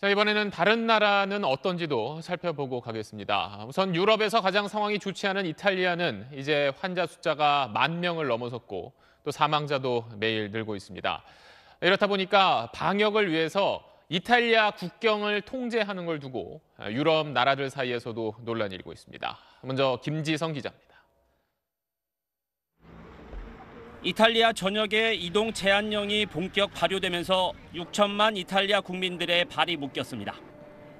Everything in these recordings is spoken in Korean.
자, 이번에는 다른 나라는 어떤지도 살펴보고 가겠습니다. 우선 유럽에서 가장 상황이 좋지 않은 이탈리아는 이제 환자 숫자가 만 명을 넘어섰고 또 사망자도 매일 늘고 있습니다. 이렇다 보니까 방역을 위해서 이탈리아 국경을 통제하는 걸 두고 유럽 나라들 사이에서도 논란이 일고 있습니다. 먼저 김지성 기자입니다. 이탈리아 전역에 이동 제한령이 본격 발효되면서 6천만 이탈리아 국민들의 발이 묶였습니다.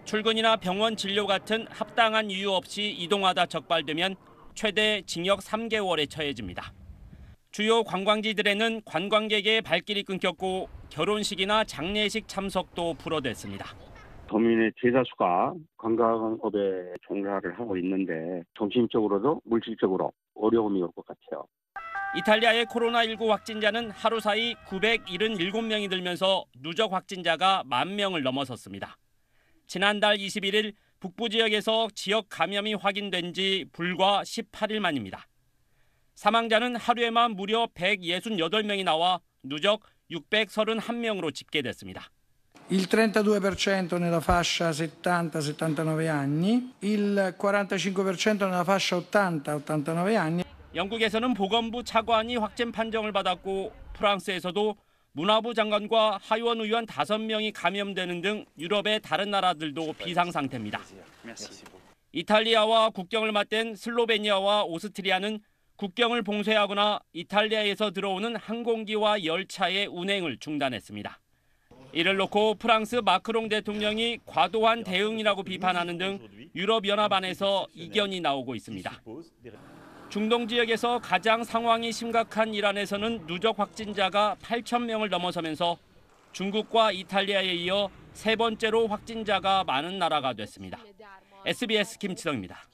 출근이나 병원 진료 같은 합당한 이유 없이 이동하다 적발되면 최대 징역 3개월에 처해집니다. 주요 관광지들에는 관광객의 발길이 끊겼고 결혼식이나 장례식 참석도 불어댔습니다. 도민의 제자 수가 관광업에 종사를 하고 있는데 정신적으로도 물질적으로 어려움이 올 것 같아요. 이탈리아의 코로나19 확진자는 하루 사이 977명이 늘면서 누적 확진자가 만 명을 넘어섰습니다. 지난달 21일 북부 지역에서 지역 감염이 확인된 지 불과 18일 만입니다. 사망자는 하루에만 무려 168명이 나와 누적 631명으로 집계됐습니다. il 32% nella fascia 70-79 anni, il 45% nella fascia 80-89 anni. 영국에서는 보건부 차관이 확진 판정을 받았고 프랑스에서도 문화부 장관과 하원 의원 5명이 감염되는 등 유럽의 다른 나라들도 비상 상태입니다. 이탈리아와 국경을 맞댄 슬로베니아와 오스트리아는 국경을 봉쇄하거나 이탈리아에서 들어오는 항공기와 열차의 운행을 중단했습니다. 이를 놓고 프랑스 마크롱 대통령이 과도한 대응이라고 비판하는 등 유럽연합 안에서 이견이 나오고 있습니다. 중동 지역에서 가장 상황이 심각한 이란에서는 누적 확진자가 8천 명을 넘어서면서 중국과 이탈리아에 이어 세 번째로 확진자가 많은 나라가 됐습니다. SBS 김치성입니다.